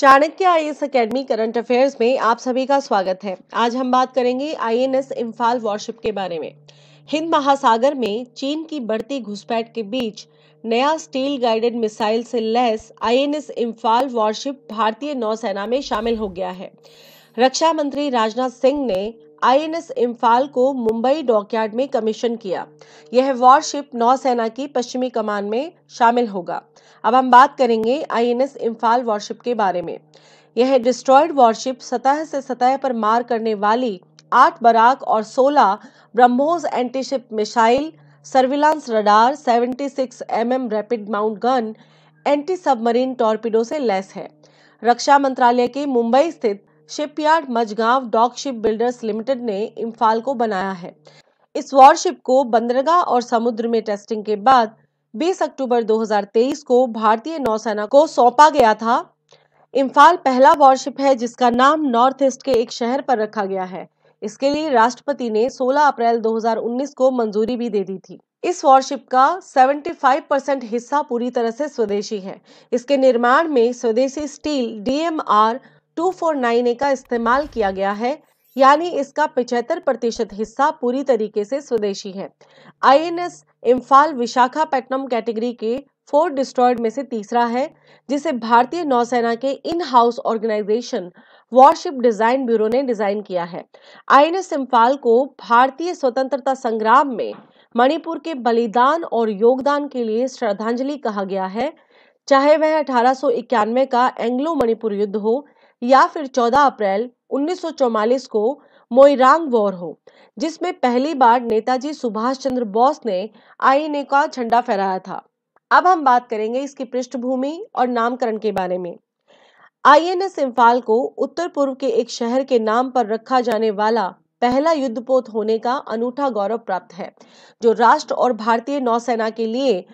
Chanakya I S academy current affairs में आप सभी का स्वागत है आज हम बात करेंगे I N S Imphal warship के बारे में हिंद महासागर में चीन की बढ़ती घुसपैठ के बीच नया स्टील गाइडेड मिसाइल से लैस I N S Imphal warship भारतीय नौसेना में शामिल हो गया है रक्षा मंत्री राजनाथ सिंह ने आईएनएस इम्फाल को मुंबई डॉकयार्ड में कमीशन किया यह वॉरशिप नौसेना की पश्चिमी कमान में शामिल होगा अब हम बात करेंगे आईएनएस इम्फाल वॉरशिप के बारे में यह डिस्ट्रॉयड वॉरशिप सतह से सतह पर मार करने वाली आठ बराक और सोलह BrahMos antiship missile surveillance radar 76 six M rapid mount gun anti submarine torpedo से लैस है रक्षा मंत्रालय के मुंबई स्थित shipyard Mazagon dock ship builders limited ने इम्फाल को बनाया है इस वॉरशिप को बंदरगाह और समुद्र में टेस्टिंग के बाद 20 अक्टूबर 2023 को भारतीय नौसेना को सौंपा गया था इम्फाल पहला वॉरशिप है जिसका नाम नॉर्थ ईस्ट के एक शहर पर रखा गया है इसके लिए राष्ट्रपति ने 16 अप्रैल 2019 को मंजूरी भी दे दी थी इस वॉरशिप का 75 परसेंट हिस्सा पूरी तरह से स्वदेशी है इसके निर्माण में स्वदेशी स्टील डीएमआर 249A का इस्तेमाल किया गया है यानी इसका पिछहत्तर प्रतिशत हिस्सा पूरी तरीके से स्वदेशी है आईएनएस इम्फाल विशाखापट्टनम कैटेगरी के फोर डिस्ट्रॉयड में से तीसरा है जिसे भारतीय नौसेना के in house organisation warship design bureau ने डिजाइन किया है आईएनएस इम्फाल को भारतीय स्वतंत्रता संग्राम में मणिपुर के बलिदान और योगदान के लिए श्रद्धांजलि कहा गया है चाहे वह अठारह का एंग्लो मणिपुर युद्ध हो या फिर 14 अप्रैल 1944 को मोइरांग वॉर हो जिसमें पहली बार नेताजी सुभाष चंद्र बोस ने ने का झंडा फहराया था अब हम बात करेंगे इसकी पृष्ठभूमि और नामकरण के बारे में एस इम्फाल को उत्तर पूर्व के एक शहर के नाम पर रखा जाने वाला पहला युद्धपोत होने का अनूठा गौरव प्राप्त है जो राष्ट्र और भारतीय नौसेना के लिए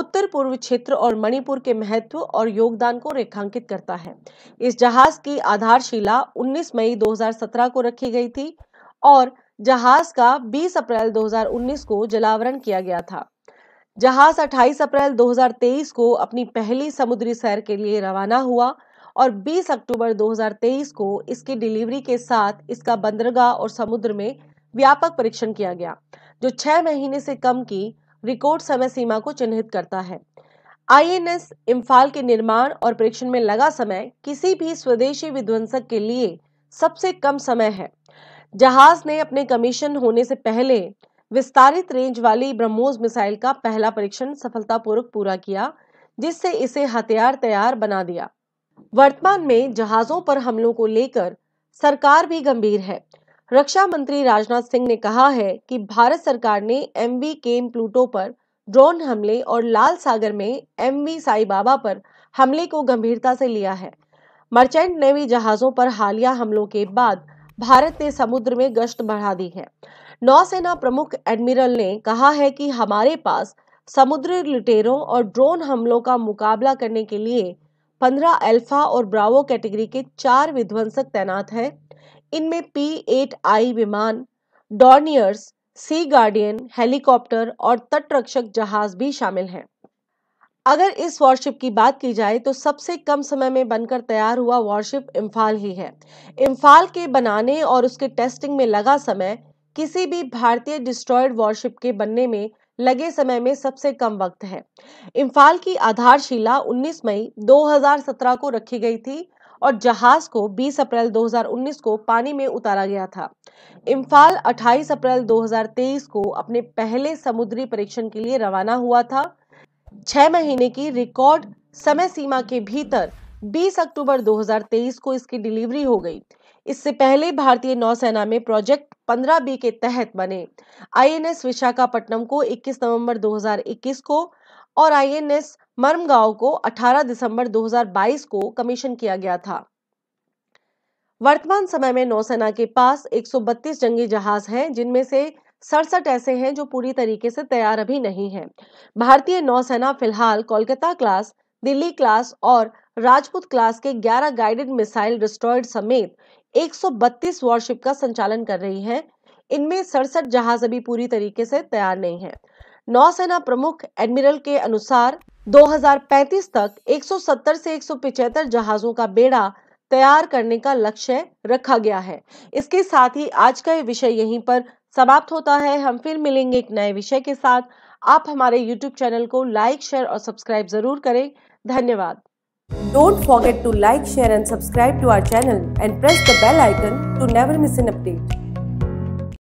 उत्तर पूर्व क्षेत्र और मणिपुर के महत्व और योगदान को रेखांकित करता है इस जहाज की आधारशिला 19 मई 2017 को रखी गई थी और जहाज का 20 अप्रैल 2019 को जलावरण किया गया था जहाज 28 अप्रैल 2023 को अपनी पहली समुद्री सैर के लिए रवाना हुआ और 20 अक्टूबर 2023 को इसकी डिलीवरी के साथ इसका बंदरगाह और समुद्र में व्यापक परीक्षण किया गया जो छह महीने से कम की रिकॉर्ड समय सीमा को चिन्हित करता है आईएनएस इम्फाल के निर्माण और परीक्षण में लगा समय किसी भी स्वदेशी विध्वंसक के लिए सबसे कम समय है जहाज ने अपने कमीशन होने से पहले विस्तारित रेंज वाली ब्रह्मोस मिसाइल का पहला परीक्षण सफलतापूर्वक पूरा किया जिससे इसे हथियार तैयार बना दिया वर्तमान में जहाजों पर हमलों को लेकर सरकार भी गंभीर है रक्षा मंत्री राजनाथ सिंह ने कहा है कि भारत सरकार ने एम वी केम प्लूटो पर ड्रोन हमले और लाल सागर में एम वी साई बाबा पर हमले को गंभीरता से लिया है मर्चेंट नेवी जहाजों पर हालिया हमलों के बाद भारत ने समुद्र में गश्त बढ़ा दी है नौसेना प्रमुख एडमिरल ने कहा है कि हमारे पास समुद्री लुटेरों और ड्रोन हमलों का मुकाबला करने के लिए पंद्रह अल्फा और ब्रावो कैटेगरी के चार विध्वंसक तैनात हैं इनमें पी एट आई विमान डॉर्नियर्स सी गार्डियन हेलीकॉप्टर और तटरक्षक जहाज भी शामिल हैं अगर इस वॉरशिप की बात की जाए तो सबसे कम समय में बनकर तैयार हुआ वॉरशिप इम्फाल ही है इम्फाल के बनाने और उसके टेस्टिंग में लगा समय किसी भी भारतीय डिस्ट्रॉयड वॉरशिप के बनने में लगे समय में सबसे कम वक्त है इम्फाल की आधारशिला 19 मई 2017 को रखी गई थी और जहाज को 20 अप्रैल 2019 को पानी में उतारा गया था इम्फाल 28 अप्रैल 2023 को अपने पहले समुद्री परीक्षण के लिए रवाना हुआ था छह महीने की रिकॉर्ड समय सीमा के भीतर 20 अक्टूबर 2023 को इसकी डिलीवरी हो गई इससे पहले भारतीय नौसेना में प्रोजेक्ट 15 बी के तहत बने आईएनएस विशाखापट्टनम को 21 नवंबर 2021 को और आईएनएस गांव को 18 दिसंबर 2022 को कमीशन किया गया था वर्तमान समय में नौसेना के पास 132 जंगी जहाज हैं जिनमें से सड़सठ ऐसे हैं जो पूरी तरीके से तैयार अभी नहीं हैं। भारतीय नौसेना फिलहाल कोलकाता क्लास दिल्ली क्लास और राजपूत क्लास के 11 गाइडेड मिसाइल डिस्ट्रॉयड समेत 132 वॉरशिप का संचालन कर रही है इनमें सड़सठ जहाज अभी पूरी तरीके से तैयार नहीं है नौसेना प्रमुख एडमिरल के अनुसार 2035 तक 170 से 175 जहाजों का बेड़ा तैयार करने का लक्ष्य रखा गया है इसके साथ ही आज का ये विषय यहीं पर समाप्त होता है हम फिर मिलेंगे एक नए विषय के साथ आप हमारे YouTube चैनल को लाइक शेयर और सब्सक्राइब जरूर करें धन्यवाद don't forget to like share and subscribe to our channel and press the bell icon to never miss an update